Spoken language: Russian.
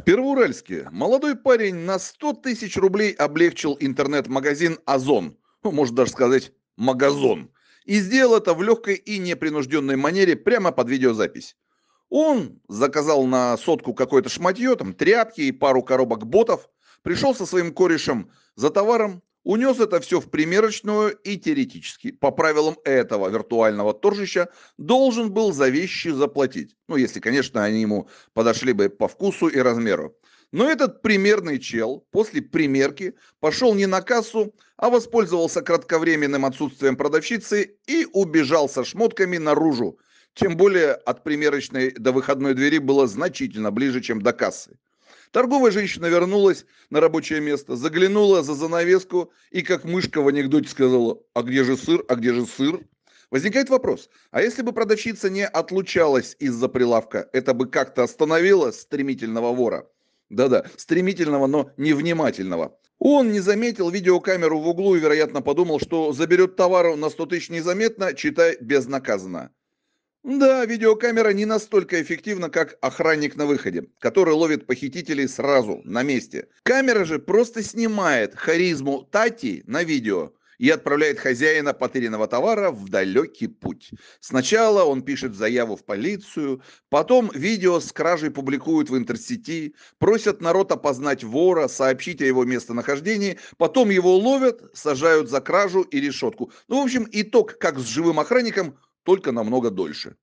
В Первоуральске молодой парень на 100 тысяч рублей облегчил интернет-магазин «Озон», ну, может даже сказать «Магазон», и сделал это в легкой и непринужденной манере прямо под видеозапись. Он заказал на сотку какое-то шматье, там тряпки и пару коробок ботов, пришел со своим корешем за товаром, Унес это все в примерочную и теоретически, по правилам этого виртуального торжища, должен был за вещи заплатить. Ну, если, конечно, они ему подошли бы по вкусу и размеру. Но этот примерный чел после примерки пошел не на кассу, а воспользовался кратковременным отсутствием продавщицы и убежал со шмотками наружу. Тем более от примерочной до выходной двери было значительно ближе, чем до кассы. Торговая женщина вернулась на рабочее место, заглянула за занавеску и как мышка в анекдоте сказала, а где же сыр, а где же сыр? Возникает вопрос, а если бы продавщица не отлучалась из-за прилавка, это бы как-то остановило стремительного вора? Да-да, стремительного, но невнимательного. Он не заметил видеокамеру в углу и, вероятно, подумал, что заберет товару на 100 тысяч незаметно, читай, безнаказанно. Да, видеокамера не настолько эффективна, как охранник на выходе, который ловит похитителей сразу, на месте. Камера же просто снимает харизму Тати на видео и отправляет хозяина потерянного товара в далекий путь. Сначала он пишет заяву в полицию, потом видео с кражей публикуют в интерсети, просят народ опознать вора, сообщить о его местонахождении, потом его ловят, сажают за кражу и решетку. Ну, в общем, итог, как с живым охранником – только намного дольше.